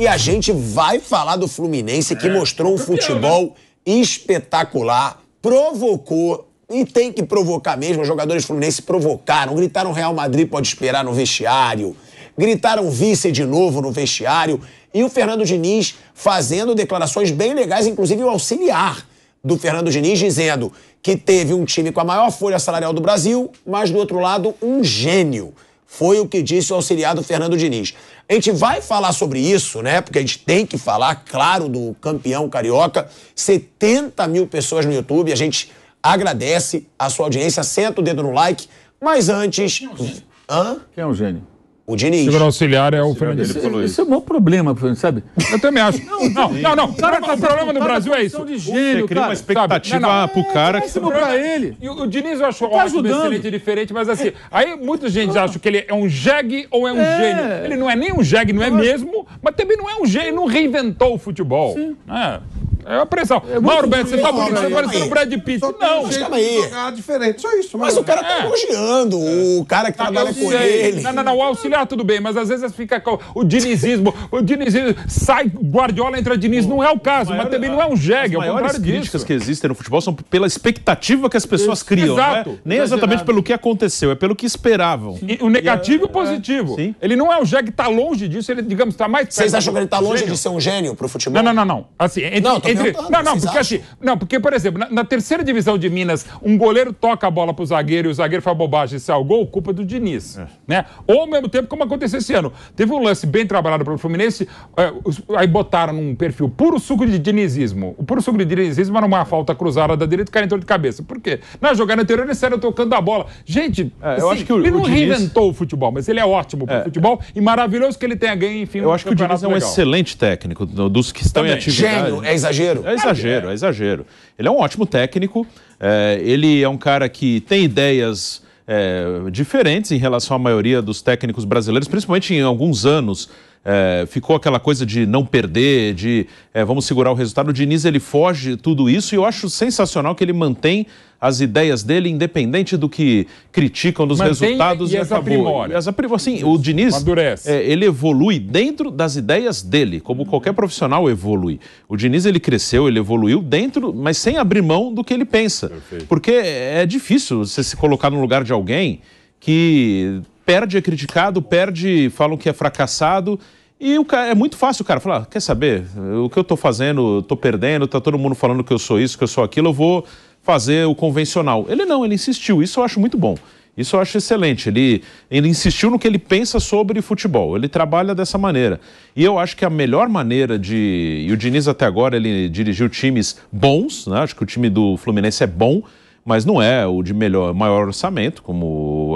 E a gente vai falar do Fluminense, que é, mostrou um né? futebol espetacular, provocou e tem que provocar mesmo. Os jogadores fluminenses provocaram, gritaram Real Madrid pode esperar no vestiário, gritaram vice de novo no vestiário. E o Fernando Diniz fazendo declarações bem legais, inclusive o auxiliar do Fernando Diniz dizendo que teve um time com a maior folha salarial do Brasil, mas do outro lado um gênio. Foi o que disse o auxiliado Fernando Diniz. A gente vai falar sobre isso, né? Porque a gente tem que falar, claro, do campeão carioca. 70 mil pessoas no YouTube. A gente agradece a sua audiência. Senta o dedo no like. Mas antes. Quem é o gênio? Hã? Quem é o gênio? O Diniz. Segundo auxiliar é o Fernando. Isso, isso, isso é, é um maior problema, sabe? Eu também acho. Não, não, não. não. Cara, é o problema do Brasil é isso. De gênio, Você cria uma expectativa pro cara é, que... Pra ele. E o Diniz eu acho tá ótimo, ajudando. excelente, diferente, mas assim, aí muita gente ah. acha que ele é um jegue ou é um é. gênio. Ele não é nem um jegue, não é mesmo, mas também não é um gênio, não reinventou o futebol. Sim. É. É uma pressão. É Mauro Beto, você tá bonito, você tá parecendo o Brad Pitt. Não, mas calma aí. diferente, só isso. Mas o cara tá é. elogiando é. o cara que tá trabalha com ele. Não, não, não, o auxiliar tudo bem, mas às vezes fica com o dinizismo. O dinizismo sai, Guardiola entra Diniz. Não é o caso, mas também não é um jegue, é o contrário disso. As críticas que existem no futebol são pela expectativa que as pessoas criam. É? Exato. Nem exatamente pelo que aconteceu, é pelo que esperavam. o negativo e o positivo. Ele não é um jegue, tá longe disso, ele, digamos, tá mais... Vocês acham que ele tá longe de ser um gênio pro futebol? Não, não, não. Assim, entre, não, entre... Não, não, porque assim, não, porque, por exemplo, na, na, terceira divisão de Minas, um goleiro toca a bola pro zagueiro e o zagueiro faz bobagem e sai o gol, culpa é do Diniz. É. Né? Ou ao mesmo tempo, como aconteceu esse ano. Teve um lance bem trabalhado pelo Fluminense, é, aí botaram num perfil puro suco de dinizismo. O puro suco de dinizismo era uma falta cruzada da direita e o cara entrou de cabeça. Por quê? Na jogada anterior eles saíram tocando a bola. Gente, é, assim, eu acho que o, ele não Diniz... reinventou o futebol, mas ele é ótimo pro é. futebol e maravilhoso que ele tenha ganho, enfim. Eu acho que o Diniz é um legal. excelente técnico, dos que estão Também. em atividade. Gênio, é exagero exagero. É exagero, é. exagero. Ele é um ótimo técnico, é, ele é um cara que tem ideias é, diferentes em relação à maioria dos técnicos brasileiros, principalmente em alguns anos é, ficou aquela coisa de não perder, de é, vamos segurar o resultado. O Diniz ele foge tudo isso e eu acho sensacional que ele mantém as ideias dele, independente do que criticam dos mantém resultados e, e as Aprimora. As aprimora. Sim, o Diniz É, ele evolui dentro das ideias dele, como qualquer profissional evolui. O Diniz ele cresceu, ele evoluiu dentro, mas sem abrir mão do que ele pensa, Perfeito. porque é difícil você se colocar no lugar de alguém que perde, é criticado, perde, falam que é fracassado. E o cara, é muito fácil o cara falar, ah, quer saber, o que eu tô fazendo, tô perdendo, tá todo mundo falando que eu sou isso, que eu sou aquilo, eu vou fazer o convencional. Ele não, ele insistiu, isso eu acho muito bom. Isso eu acho excelente. Ele, ele insistiu no que ele pensa sobre futebol. Ele trabalha dessa maneira. E eu acho que a melhor maneira de. E o Diniz até agora ele dirigiu times bons, né? Acho que o time do Fluminense é bom, mas não é o de melhor, maior orçamento, como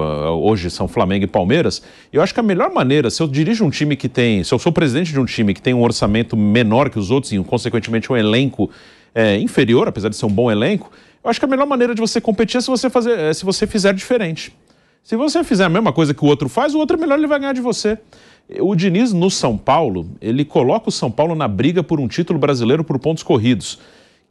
ah, hoje são Flamengo e Palmeiras, eu acho que a melhor maneira, se eu dirijo um time que tem, se eu sou presidente de um time que tem um orçamento menor que os outros e, consequentemente, um elenco é, inferior, apesar de ser um bom elenco, eu acho que a melhor maneira de você competir é se você, fazer, é se você fizer diferente. Se você fizer a mesma coisa que o outro faz, o outro é melhor ele vai ganhar de você. O Diniz no São Paulo, ele coloca o São Paulo na briga por um título brasileiro por pontos corridos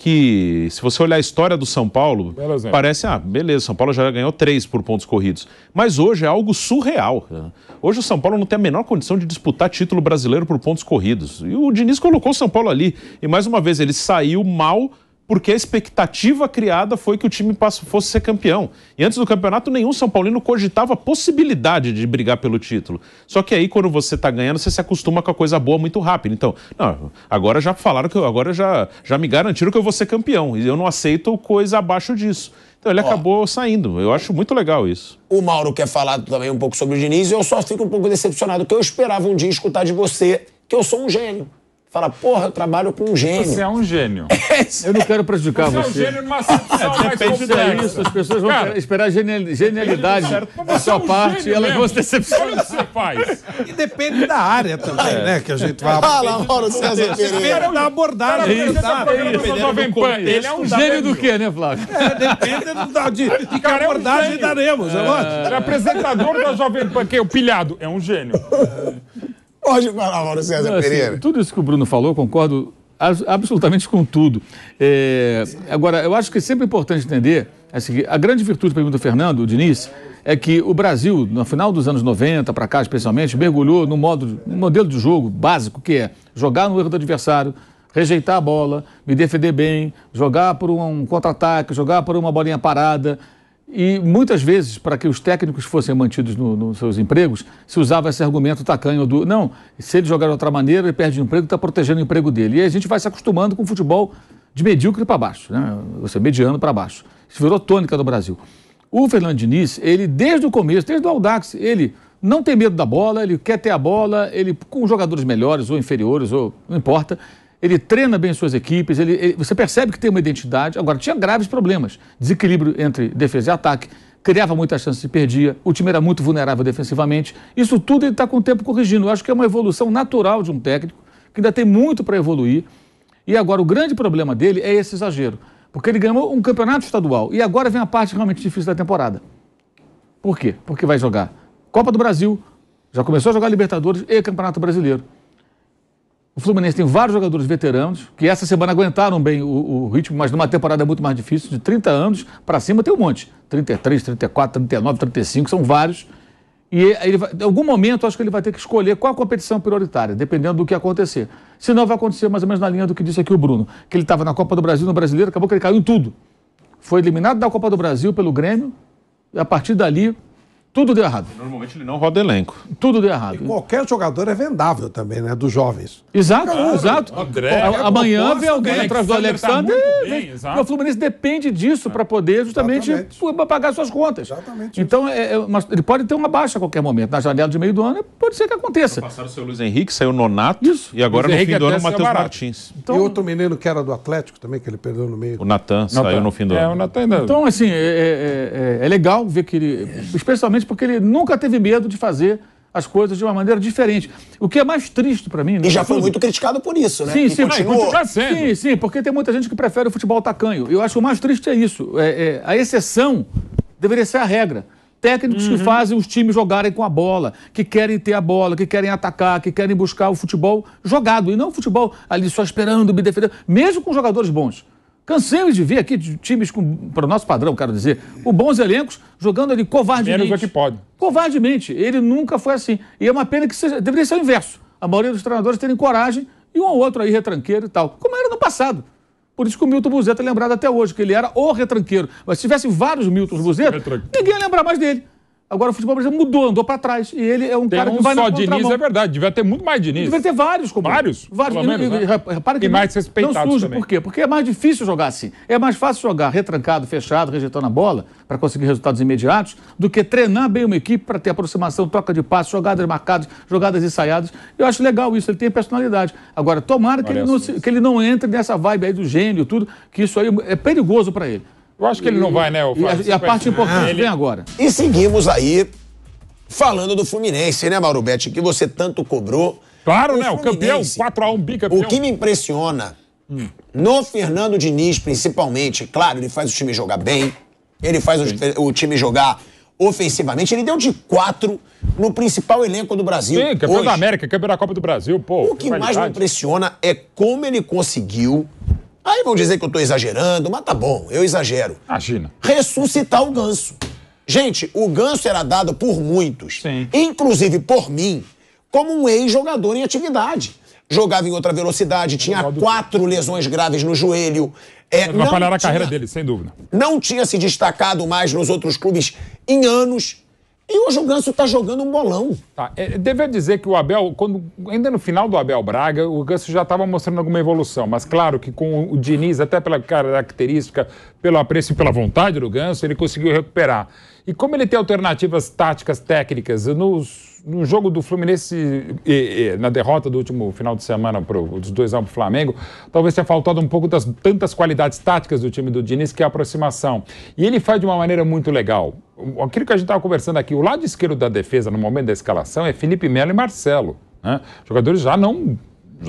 que, se você olhar a história do São Paulo, parece, ah, beleza, São Paulo já ganhou três por pontos corridos. Mas hoje é algo surreal. Né? Hoje o São Paulo não tem a menor condição de disputar título brasileiro por pontos corridos. E o Diniz colocou o São Paulo ali. E mais uma vez, ele saiu mal porque a expectativa criada foi que o time fosse ser campeão. E antes do campeonato, nenhum São Paulino cogitava a possibilidade de brigar pelo título. Só que aí, quando você está ganhando, você se acostuma com a coisa boa muito rápido. Então, não, agora já falaram que eu, agora já, já me garantiram que eu vou ser campeão. E eu não aceito coisa abaixo disso. Então ele Ó, acabou saindo. Eu acho muito legal isso. O Mauro quer falar também um pouco sobre o Diniz. Eu só fico um pouco decepcionado, porque eu esperava um dia escutar de você que eu sou um gênio. Fala, porra, eu trabalho com um gênio. Você é um gênio. É eu não quero prejudicar você. Você é um gênio numa situação é, mais é complexa. É isso, as pessoas vão Cara, esperar genial, tá genialidade da sua é um parte e elas é mesmo. vão se decepcionar. você faz? E depende da área também, né? Que a gente vai... Fala, Mauro César Pereira. Depende da abordagem. Tá? Tá jovem tá, Ele é um gênio do quê, né, Flávio? depende de, que abordagem daremos, é lógico. é apresentador da Jovem Pan, que é o pilhado. É um gênio. Pode falar, Mauro César Não, assim, Pereira. Assim, tudo isso que o Bruno falou, concordo absolutamente com tudo. É, agora, eu acho que é sempre importante entender assim, a grande virtude, para mim, do Fernando Diniz é que o Brasil, no final dos anos 90 para cá especialmente, mergulhou num, modo, no modelo de jogo básico que é jogar no erro do adversário, rejeitar a bola, me defender bem, jogar por um contra-ataque, jogar por uma bolinha parada. E muitas vezes, para que os técnicos fossem mantidos nos no seus empregos, se usava esse argumento tacanho tá do não, se ele jogar de outra maneira, ele perde o emprego, está protegendo o emprego dele. E a gente vai se acostumando com o futebol de medíocre para baixo, né? ou seja, mediano para baixo. Isso virou tônica do Brasil. O Fernando Diniz, ele desde o começo, desde o Aldax, ele não tem medo da bola, ele quer ter a bola, ele com jogadores melhores ou inferiores, ou não importa, ele treina bem suas equipes, ele, ele, você percebe que tem uma identidade. Agora, tinha graves problemas: desequilíbrio entre defesa e ataque, criava muitas chances e perdia, o time era muito vulnerável defensivamente. Isso tudo ele está com o tempo corrigindo. Eu acho que é uma evolução natural de um técnico, que ainda tem muito para evoluir. E agora, o grande problema dele é esse exagero, porque ele ganhou um campeonato estadual e agora vem a parte realmente difícil da temporada. Por quê? Porque vai jogar Copa do Brasil, já começou a jogar Libertadores e Campeonato Brasileiro. O Fluminense tem vários jogadores veteranos que essa semana aguentaram bem o, o ritmo, mas numa temporada muito mais difícil, de 30 anos para cima tem um monte. 33, 34, 39, 35, são vários. E ele vai, em algum momento, acho que ele vai ter que escolher qual a competição prioritária, dependendo do que acontecer. Senão vai acontecer mais ou menos na linha do que disse aqui o Bruno, que ele estava na Copa do Brasil, no Brasileiro, acabou que ele caiu em tudo. Foi eliminado da Copa do Brasil pelo Grêmio, e a partir dali tudo deu errado. Normalmente ele não roda elenco. Tudo deu errado. E qualquer jogador é vendável também, né? Dos jovens. Exato, claro, exato. André, Amanhã vem alguém atrás do tá Alexander. Tá e, o Fluminense depende disso é. para poder justamente exatamente. pagar suas contas. Exatamente. Então, é, é ele pode ter uma baixa a qualquer momento. Na janela de meio do ano, pode ser que aconteça. Então, passaram o seu Luiz Henrique, saiu o Nonato. Isso. E agora Luiz no Henrique fim do ano, o Matheus Martins. Então, e outro menino que era do Atlético também, que ele perdeu no meio. O Natan saiu no fim do é, ano. É, o Natan ainda... Então, assim, é, é, é legal ver que ele. Especialmente porque ele nunca teve medo de fazer as coisas de uma maneira diferente. O que é mais triste para mim... Né? E já foi tudo. muito criticado por isso, né? Sim, sim, continuou. sim, sim, porque tem muita gente que prefere o futebol tacanho. Eu acho que o mais triste é isso. É, é, a exceção deveria ser a regra. Técnicos uhum. que fazem os times jogarem com a bola, que querem ter a bola, que querem atacar, que querem buscar o futebol jogado, e não o futebol ali só esperando, me defendendo, mesmo com jogadores bons. Cansemos de ver aqui times com, para o nosso padrão, quero dizer, com bons elencos, jogando ali covardemente. Menos o que pode. Covardemente. Ele nunca foi assim. E é uma pena que seja, deveria ser o inverso. A maioria dos treinadores terem coragem e um ou outro aí retranqueiro e tal. Como era no passado. Por isso que o Milton Buzeto é lembrado até hoje, que ele era o retranqueiro. Mas se tivesse vários Milton Buzeto, ninguém ia lembrar mais dele. Agora o futebol brasileiro mudou, andou para trás. E ele é um Tem cara um que vai só na Diniz, é verdade. Devia ter muito mais Diniz. Devia ter vários, como Vários? Vários. Pelo e, menos, e, né? repara que e não, mais respeitados não surge. Também. Por quê? Porque é mais difícil jogar assim. É mais fácil jogar retrancado, fechado, rejeitando a bola para conseguir resultados imediatos do que treinar bem uma equipe para ter aproximação, troca de passos, jogadas marcadas, jogadas ensaiadas. Eu acho legal isso, ele tem personalidade. Agora, tomara que ele, não, que ele não entre nessa vibe aí do gênio, tudo, que isso aí é perigoso para ele. Eu acho que ele não vai, né, o Flávio? E a, e a parte importante ah, ele... vem agora. E seguimos aí falando do Fluminense, né, Mauro Betti, que você tanto cobrou. Claro, o né? Fluminense, o campeão, 4x1, bicampeão. O que me impressiona hum. no Fernando Diniz, principalmente, claro, ele faz o time jogar bem, ele faz o, o, time jogar ofensivamente. Ele deu de quatro no principal elenco do Brasil. Sim, campeão hoje. da América, campeão da Copa do Brasil, pô. O que mais me impressiona é como ele conseguiu Aí vão dizer que eu estou exagerando, mas tá bom, eu exagero. Imagina. Ressuscitar o ganso. Gente, o ganso era dado por muitos, Sim. inclusive por mim, como um ex-jogador em atividade. Jogava em outra velocidade, tinha quatro lesões graves no joelho. É, Atrapalharam a carreira dele, sem dúvida. Não tinha se destacado mais nos outros clubes em anos. E hoje o Ganso está jogando um bolão. Tá. É, dizer que o Abel, quando, ainda no final do Abel Braga, o Ganso já estava mostrando alguma evolução. Mas claro que com o Diniz, até pela característica, pelo apreço e pela vontade do Ganso, ele conseguiu recuperar. E como ele tem alternativas táticas, técnicas, nos no jogo do Fluminense, e, e, na derrota do último final de semana pro, dos dois anos para o Flamengo, talvez tenha faltado um pouco das tantas qualidades táticas do time do Diniz, que é a aproximação. E ele faz de uma maneira muito legal. Aquilo que a gente estava conversando aqui, o lado esquerdo da defesa no momento da escalação é Felipe Melo e Marcelo. Né? Jogadores já não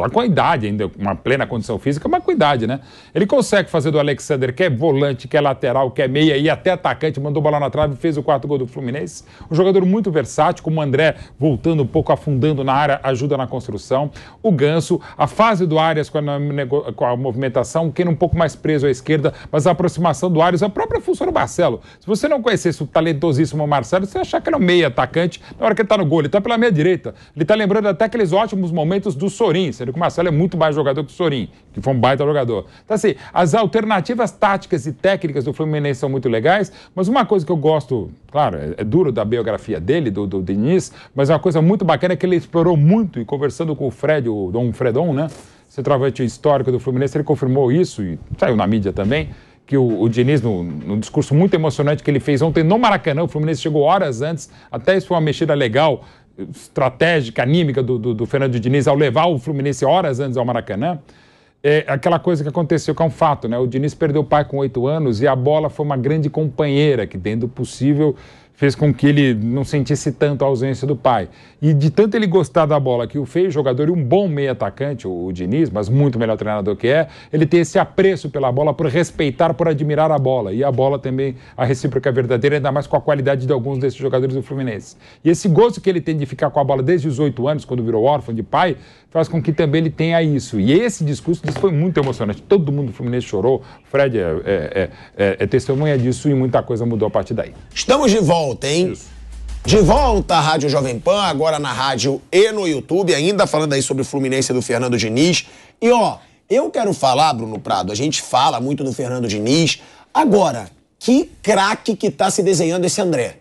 já com a idade ainda, uma plena condição física, mas com idade, né? Ele consegue fazer do Alexander, que é volante, que é lateral, que é meia e até atacante, mandou bola na trave, e fez o quarto gol do Fluminense. Um jogador muito versátil, como o André voltando um pouco, afundando na área, ajuda na construção. O Ganso, a fase do Arias com a, com a movimentação, um pouco mais preso à esquerda, mas a aproximação do Arias, a própria função do Marcelo. Se você não conhecesse o talentosíssimo Marcelo, você ia achar que era é um meia atacante, na hora que ele tá no gol, ele tá pela meia direita. Ele tá lembrando até aqueles ótimos momentos do Sorin, você Marcelo, que o Marcelo é muito mais jogador que o Sorin, que foi um baita jogador. Então, assim, as alternativas táticas e técnicas do Fluminense são muito legais, mas uma coisa que eu gosto, claro, é, é duro da biografia dele, do, do Diniz, mas uma coisa muito bacana é que ele explorou muito e conversando com o Fred, o Dom Fredon, né? Centroavante histórico do Fluminense, ele confirmou isso e saiu na mídia também que o, o Diniz, no, discurso muito emocionante que ele fez ontem no Maracanã, o Fluminense chegou horas antes, até isso foi uma mexida legal estratégica, anímica do, do, do, Fernando Diniz ao levar o Fluminense horas antes ao Maracanã, é aquela coisa que aconteceu, que é um fato, né? O Diniz perdeu o pai com oito anos e a bola foi uma grande companheira que, dentro do possível, fez com que ele não sentisse tanto a ausência do pai. E de tanto ele gostar da bola que o fez jogador e um bom meio atacante, o, o Diniz, mas muito melhor treinador que é, ele tem esse apreço pela bola, por respeitar, por admirar a bola. E a bola também, a recíproca verdadeira, ainda mais com a qualidade de alguns desses jogadores do Fluminense. E esse gosto que ele tem de ficar com a bola desde os oito anos, quando virou órfão de pai, faz com que também ele tenha isso. E esse discurso disso foi muito emocionante. Todo mundo do Fluminense chorou. Fred é, é, é, é, testemunha disso e muita coisa mudou a partir daí. Estamos de volta, hein? Isso. De volta à Rádio Jovem Pan, agora na rádio e no YouTube, ainda falando aí sobre o Fluminense do Fernando Diniz. E ó, eu quero falar, Bruno Prado, a gente fala muito do Fernando Diniz. Agora, que craque que tá se desenhando esse André?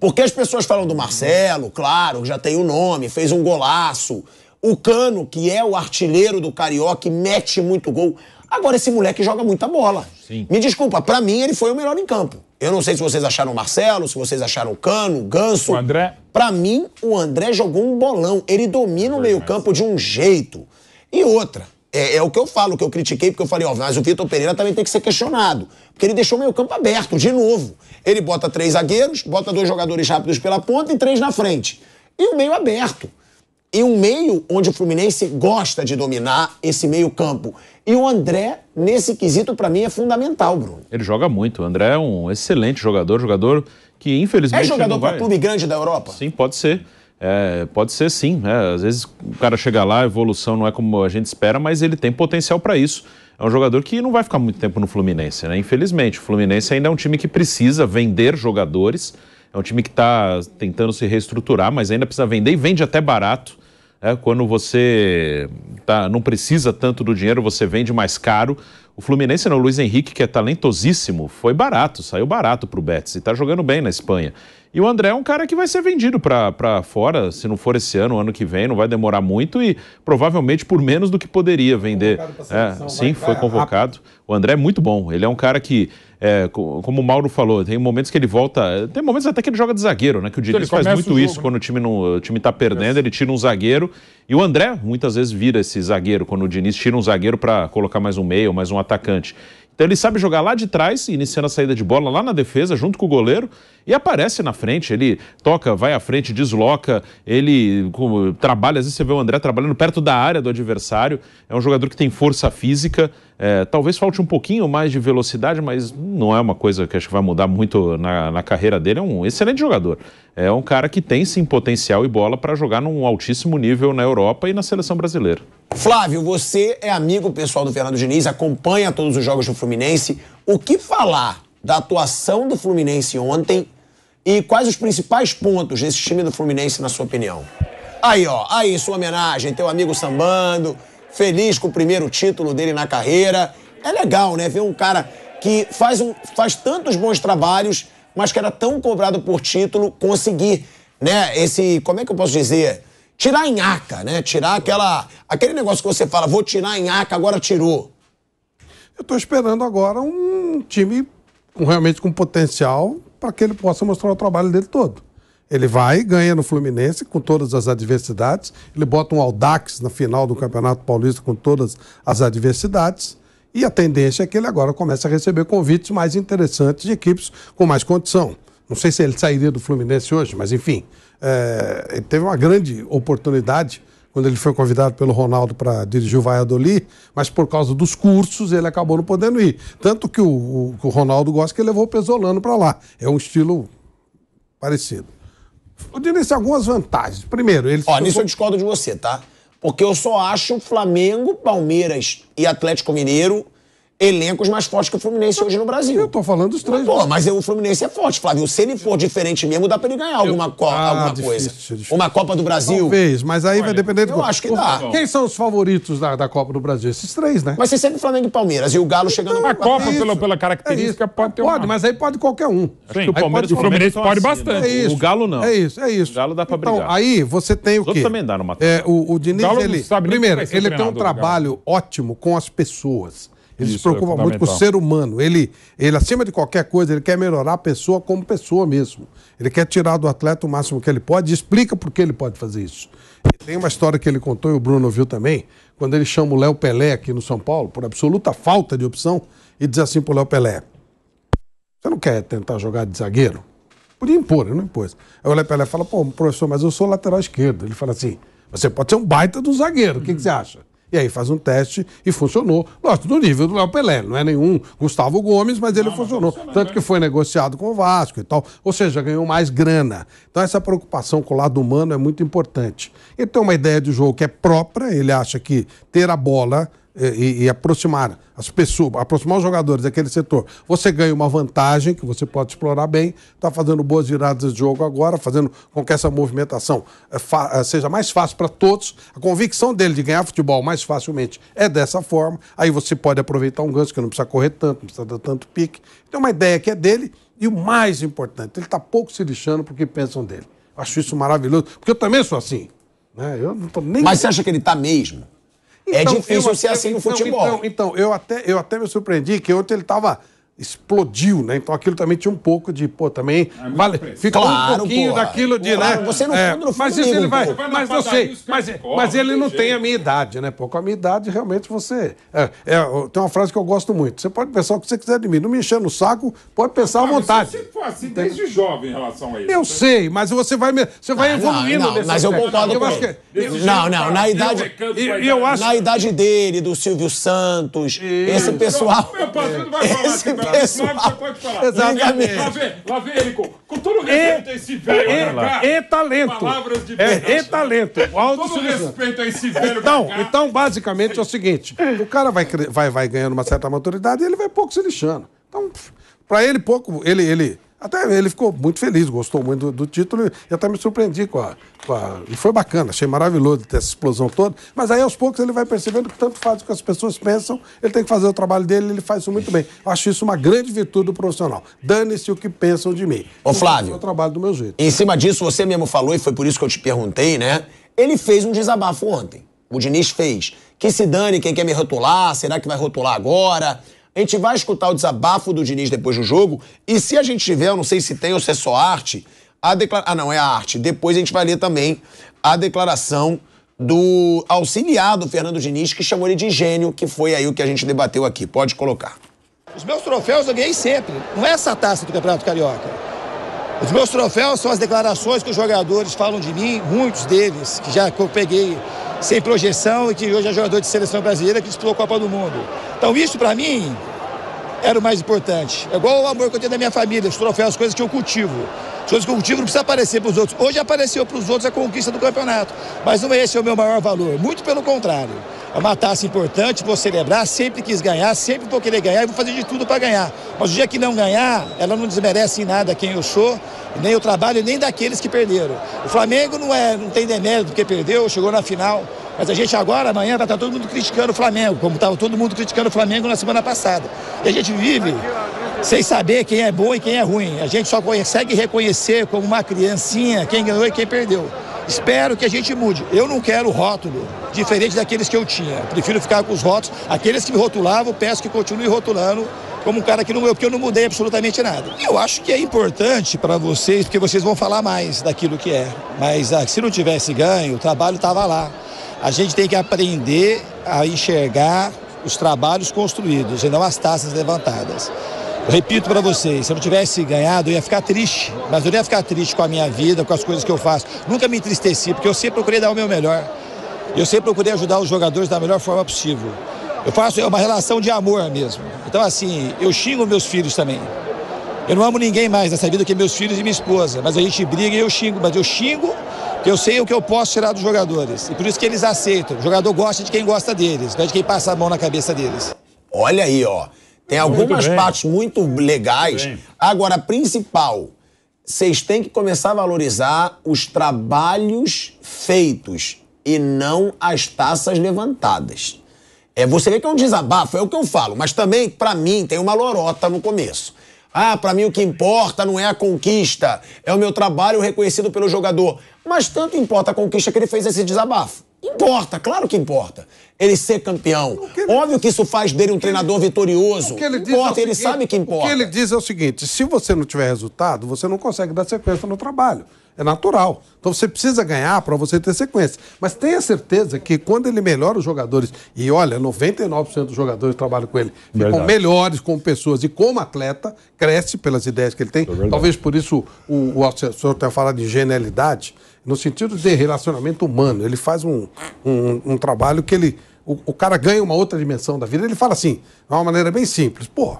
Porque as pessoas falam do Marcelo, claro, já tem o um nome, fez um golaço, o Cano, que é o artilheiro do Carioca, mete muito gol. Agora, esse moleque joga muita bola. Sim. Me desculpa, para mim ele foi o melhor em campo. Eu não sei se vocês acharam o Marcelo, se vocês acharam o Cano, o Ganso. O André. Pra mim, o André jogou um bolão. Ele domina o meio-campo de um jeito. E outra, é, é, o que eu falo, que eu critiquei, porque eu falei, ó, mas o Vitor Pereira também tem que ser questionado. Porque ele deixou o meio-campo aberto, de novo. Ele bota três zagueiros, bota dois jogadores rápidos pela ponta e três na frente. E o meio aberto e um meio onde o Fluminense gosta de dominar esse meio-campo. E o André, nesse quesito, para mim é fundamental, Bruno. Ele joga muito. O André é um excelente jogador, jogador que infelizmente. É jogador para vai... clube grande da Europa? Sim, pode ser. É, pode ser sim. Né? Às vezes o cara chega lá, a evolução não é como a gente espera, mas ele tem potencial para isso. É um jogador que não vai ficar muito tempo no Fluminense, né? Infelizmente. O Fluminense ainda é um time que precisa vender jogadores. É um time que está tentando se reestruturar, mas ainda precisa vender e vende até barato. É, quando você tá, não precisa tanto do dinheiro, você vende mais caro. O Fluminense, não, o Luiz Henrique, que é talentosíssimo, foi barato, saiu barato para o Betis e está jogando bem na Espanha. E o André é um cara que vai ser vendido para fora, se não for esse ano, ano que vem, não vai demorar muito e provavelmente por menos do que poderia vender. é, sim, foi convocado. Rápido. O André é muito bom. Ele é um cara que, é, como o Mauro falou, tem momentos que ele volta. Tem momentos até que ele joga de zagueiro, né? Que o então, Diniz faz muito jogo, isso. Né? Quando o time, não, o time tá perdendo, ele tira um zagueiro. E o André muitas vezes vira esse zagueiro, quando o Diniz tira um zagueiro para colocar mais um meio, mais um atacante. Então ele sabe jogar lá de trás, iniciando a saída de bola lá na defesa, junto com o goleiro, e aparece na frente. Ele toca, vai à frente, desloca, ele como, trabalha. Às vezes você vê o André trabalhando perto da área do adversário. É um jogador que tem força física. É, talvez falte um pouquinho mais de velocidade, mas não é uma coisa que acho que vai mudar muito na, na carreira dele. É um excelente jogador. É um cara que tem sim potencial e bola para jogar num altíssimo nível na Europa e na seleção brasileira. Flávio, você é amigo pessoal do Fernando Diniz, acompanha todos os jogos do Fluminense. O que falar da atuação do Fluminense ontem e quais os principais pontos desse time do Fluminense, na sua opinião? Aí, ó, aí sua homenagem, teu amigo sambando, feliz com o primeiro título dele na carreira. É legal, né? Ver um cara que faz, um, faz tantos bons trabalhos, mas que era tão cobrado por título, conseguir, né? Esse. Como é que eu posso dizer? tirar a nhaca, né? Tirar aquela, aquele negócio que você fala, vou tirar a nhaca, agora tirou. Eu estou esperando agora um time com, realmente com potencial para que ele possa mostrar o trabalho dele todo. Ele vai ganha no Fluminense com todas as adversidades. Ele bota um Aldax na final do Campeonato Paulista com todas as adversidades. E a tendência é que ele agora comece a receber convites mais interessantes de equipes com mais condição. Não sei se ele sairia do Fluminense hoje, mas enfim, é, ele teve uma grande oportunidade quando ele foi convidado pelo Ronaldo para dirigir o Valladolid, mas por causa dos cursos ele acabou não podendo ir. Tanto que o, o, o Ronaldo gosta é que ele levou o Pesolano para lá. É um estilo parecido. O Diniz tem algumas vantagens. Primeiro, ele... Ó, nisso eu discordo de você, tá? Porque eu só acho Flamengo, Palmeiras e Atlético Mineiro elencos mais fortes que o Fluminense eu, hoje no Brasil. Eu tô falando dos três. Mas, pô, mas o Fluminense é forte, Flávio. Se ele for diferente mesmo, dá pra ele ganhar eu, alguma, co ah, alguma difícil, coisa. Difícil. Uma Copa do Brasil. Talvez, mas aí Olha, vai depender do... Eu acho que dá. Quem são os favoritos da, da Copa do Brasil? Esses três, né? Mas você sempre Flamengo e Palmeiras. E o Galo chegando... Então, é Copa, é pela, pela característica, é pode ter uma... Pode, mas aí pode qualquer um. Sim, o Palmeiras e o Fluminense pode assim, bastante. Né? É o Galo não. É isso, é isso. O Galo dá pra então, aí você tem o quê? também dá no É, o, o Diniz, ele... Primeiro, ele tem um trabalho ótimo com as pessoas. Ele Isso se é preocupa é muito com o ser humano. Ele, ele, acima de qualquer coisa, ele quer melhorar a pessoa como pessoa mesmo. Ele quer tirar do atleta o máximo que ele pode e explica por que ele pode fazer isso. E tem uma história que ele contou, e o Bruno viu também, quando ele chama o Léo Pelé aqui no São Paulo, por absoluta falta de opção, e diz assim para o Léo Pelé: Você não quer tentar jogar de zagueiro? Podia impor, ele não impôs. Aí o Léo Pelé fala: Pô, professor, mas eu sou lateral esquerdo. Ele fala assim: Você pode ser um baita do zagueiro, o que, que você acha? E aí faz um teste e funcionou. Lógico, do nível do Léo Pelé, não é nenhum Gustavo Gomes, mas ele não, funcionou. É Tanto que foi negociado com o Vasco e tal. Ou seja, ganhou mais grana. Então essa preocupação com o lado humano é muito importante. Ele tem uma ideia de jogo que é própria, ele acha que ter a bola eh, e, e, aproximar as pessoas, aproximar os jogadores daquele setor. Você ganha uma vantagem que você pode explorar bem, está fazendo boas viradas de jogo agora, fazendo com que essa movimentação eh, eh, seja mais fácil para todos. A convicção dele de ganhar futebol mais facilmente é dessa forma. Aí você pode aproveitar um gancho que não precisa correr tanto, não precisa dar tanto pique. Então, uma ideia que é dele e o mais importante, ele está pouco se lixando porque pensam dele. Acho isso maravilhoso, porque eu também sou assim. Né? Eu não tô nem... Mas você acha que ele está mesmo? É então, é difícil eu, ser assim no então, futebol. Então, então, eu, até, eu até me surpreendi que ontem ele estava explodiu, né? Então aquilo também tinha um pouco de, pô, também ah, é vale, fica claro, um pouquinho porra, daquilo de, porra, né? Você não, é, não faz isso ele vai, vai mas eu sei, mas, corre, mas ele não tem, tem a minha idade, né? Pô, com a minha idade realmente você é, é tem uma frase que eu gosto muito. Você pode pensar o que você quiser de mim, não me encher no saco, pode pensar ah, à vontade. Você foi assim desde jovem em relação a isso. Eu né? sei, mas você vai você vai ah, evoluindo não, não mas eu concordo com ele. não, não, na idade é eu acho na idade dele, do Silvio Santos, esse pessoal, esse cara. Exatamente. Lá vem, lá vem ele com, com todo o respeito e, a esse velho. E, cá, e talento. Palavras de verdade. É, e talento. Com todo o respeito a esse velho. Então, então basicamente é o seguinte: o cara vai, vai, vai ganhando uma certa maturidade e ele vai pouco se lixando. Então, para ele, pouco. Ele, ele, até ele ficou muito feliz, gostou muito do, do título e até me surpreendi com a, com a, E foi bacana, achei maravilhoso ter essa explosão toda. Mas aí aos poucos ele vai percebendo que tanto faz o que as pessoas pensam, ele tem que fazer o trabalho dele ele faz isso muito bem. Acho isso uma grande virtude do profissional. Dane-se o que pensam de mim. Ô, Flávio. Eu trabalho do meu jeito. Em cima disso, você mesmo falou, e foi por isso que eu te perguntei, né? Ele fez um desabafo ontem. O Diniz fez. Que se dane quem quer me rotular, será que vai rotular agora? A gente vai escutar o desabafo do Diniz depois do jogo. E se a gente tiver, eu não sei se tem ou se é só arte, a declaração. Ah, não, é a arte. Depois a gente vai ler também a declaração do auxiliado Fernando Diniz, que chamou ele de gênio, que foi aí o que a gente debateu aqui. Pode colocar. Os meus troféus eu ganhei sempre. Não é essa taça do Campeonato Carioca. Os meus troféus são as declarações que os jogadores falam de mim, muitos deles, que já que eu peguei sem projeção e que hoje é jogador de seleção brasileira que disputou a Copa do Mundo. Então isso para mim era o mais importante. É igual o amor que eu tenho da minha família, os troféus, as coisas que eu cultivo. As coisas que eu cultivo não precisa aparecer para os outros. Hoje apareceu para os outros a conquista do campeonato, mas não é esse o meu maior valor, muito pelo contrário. É uma taça importante, vou celebrar, sempre quis ganhar, sempre vou querer ganhar e vou fazer de tudo para ganhar. Mas o dia que não ganhar, ela não desmerece em nada quem eu sou, nem o trabalho, nem daqueles que perderam. O Flamengo não, é, não tem demérito porque perdeu, chegou na final. Mas a gente agora, amanhã, vai estar tá todo mundo criticando o Flamengo, como estava todo mundo criticando o Flamengo na semana passada. E a gente vive sem saber quem é bom e quem é ruim. A gente só consegue reconhecer como uma criancinha quem ganhou e quem perdeu. Espero que a gente mude. Eu não quero rótulo diferente daqueles que eu tinha. Prefiro ficar com os rótulos. Aqueles que me rotulavam, peço que continue rotulando como um cara que não eu, é, porque eu não mudei absolutamente nada. Eu acho que é importante para vocês, porque vocês vão falar mais daquilo que é. Mas ah, se não tivesse ganho, o trabalho estava lá. A gente tem que aprender a enxergar os trabalhos construídos e não as taças levantadas. Repito para vocês, se eu não tivesse ganhado, eu ia ficar triste. Mas eu não ia ficar triste com a minha vida, com as coisas que eu faço. Nunca me entristeci, porque eu sempre procurei dar o meu melhor. Eu sempre procurei ajudar os jogadores da melhor forma possível. Eu faço é uma relação de amor mesmo. Então, assim, eu xingo meus filhos também. Eu não amo ninguém mais nessa vida que meus filhos e minha esposa. Mas a gente briga e eu xingo. Mas eu xingo porque eu sei o que eu posso tirar dos jogadores. E por isso que eles aceitam. O jogador gosta de quem gosta deles, não é de quem passa a mão na cabeça deles. Olha aí, ó. Tem algumas partes muito legais. Muito Agora, a principal, vocês têm que começar a valorizar os trabalhos feitos e não as taças levantadas. É, você vê que é um desabafo, é o que eu falo, mas também, para mim, tem uma lorota no começo. Ah, para mim o que importa não é a conquista, é o meu trabalho reconhecido pelo jogador. Mas tanto importa a conquista que ele fez esse desabafo. Importa, claro que importa. Ele ser campeão. Ele... Óbvio que isso faz dele um treinador ele... vitorioso. Ele importa, é ele sabe que importa. O que ele diz é o seguinte: se você não tiver resultado, você não consegue dar sequência no trabalho. É natural. Então você precisa ganhar para você ter sequência. Mas tenha certeza que quando ele melhora os jogadores, e olha, 99% dos jogadores que trabalham com ele verdade. ficam melhores como pessoas e como atleta, cresce pelas ideias que ele tem. É Talvez por isso o, o assessor tenha falado de genialidade, no sentido de relacionamento humano. Ele faz um, um, um trabalho que ele. O, o cara ganha uma outra dimensão da vida. Ele fala assim, de uma maneira bem simples. Pô,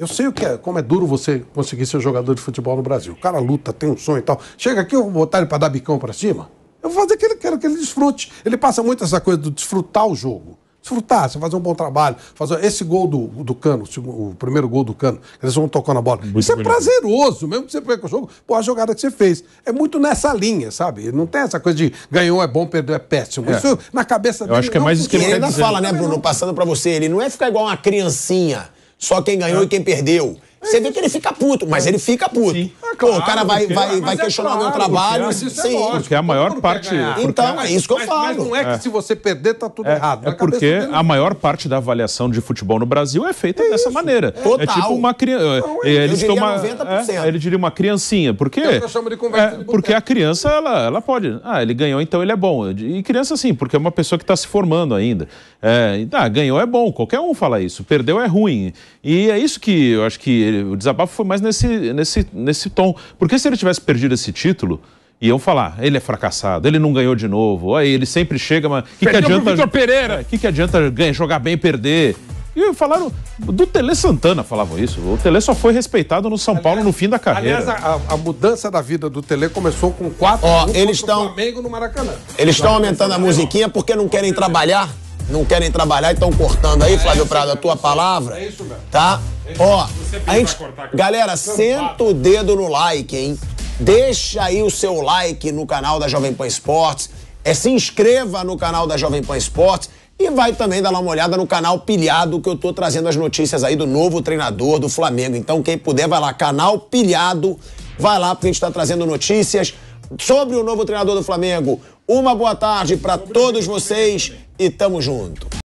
eu sei o que é, como é duro você conseguir ser jogador de futebol no Brasil. O cara luta, tem um sonho e tal. Chega aqui, eu vou botar ele para dar bicão para cima. Eu vou fazer o que ele quer, que ele desfrute. Ele passa muito essa coisa do desfrutar o jogo. Desfrutar, você fazer um bom trabalho. fazer Esse gol do, do Cano, o primeiro gol do Cano, eles vão tocando a bola. Muito Isso é prazeroso, mesmo que você perca o jogo, pô, a jogada que você fez. É muito nessa linha, sabe? Não tem essa coisa de ganhou é bom, perdeu é péssimo. É. Isso na cabeça Eu dele. Eu acho que é mais isso que ele ainda fala, né, Bruno? Passando para você, ele não é ficar igual uma criancinha só quem ganhou e quem perdeu. Você vê que ele fica puto, mas ele fica puto. Sim. Claro, o cara vai, vai, é vai questionar é claro, o meu trabalho. Mas isso é sim. é lógico. Porque é a maior parte. Então, é isso que eu falo. Mas não é que é. se você perder, tá tudo é, errado. É porque a maior parte da avaliação de futebol no Brasil é feita dessa isso. maneira. Total. É tipo uma criança. Então, ele diria uma, ele diria uma criancinha. Por quê? de porque a criança, ela, ela pode. Ah, ele ganhou, então ele é bom. E criança, sim, porque é uma pessoa que está se formando ainda. ah, ganhou é bom, qualquer um fala isso. Perdeu é ruim. E é isso que eu acho que o desabafo foi mais nesse, nesse, nesse tom porque se ele tivesse perdido esse título, iam falar, ele é fracassado, ele não ganhou de novo, ele sempre chega, mas que que adianta Vitor Pereira, é, que que adianta ganhar, jogar bem e perder? E falaram do Tele Santana, falavam isso. O Tele só foi respeitado no São aliás, Paulo no fim da carreira. Aliás, a, a, mudança da vida do Tele começou com quatro oh, eles estão Flamengo no Maracanã. Eles estão aumentando a musiquinha porque não querem trabalhar não querem trabalhar e estão cortando aí, Flávio Prado, a tua palavra. É isso mesmo. Tá? Ó, a gente, galera, senta o dedo no like, hein? Deixa aí o seu like no canal da Jovem Pan Esportes. É, se inscreva no canal da Jovem Pan Esportes e vai também dar uma olhada no canal Pilhado, que eu tô trazendo as notícias aí do novo treinador do Flamengo. Então, quem puder, vai lá, canal Pilhado, vai lá, porque a gente tá trazendo notícias sobre o novo treinador do Flamengo. Uma boa tarde para todos vocês e tamo junto.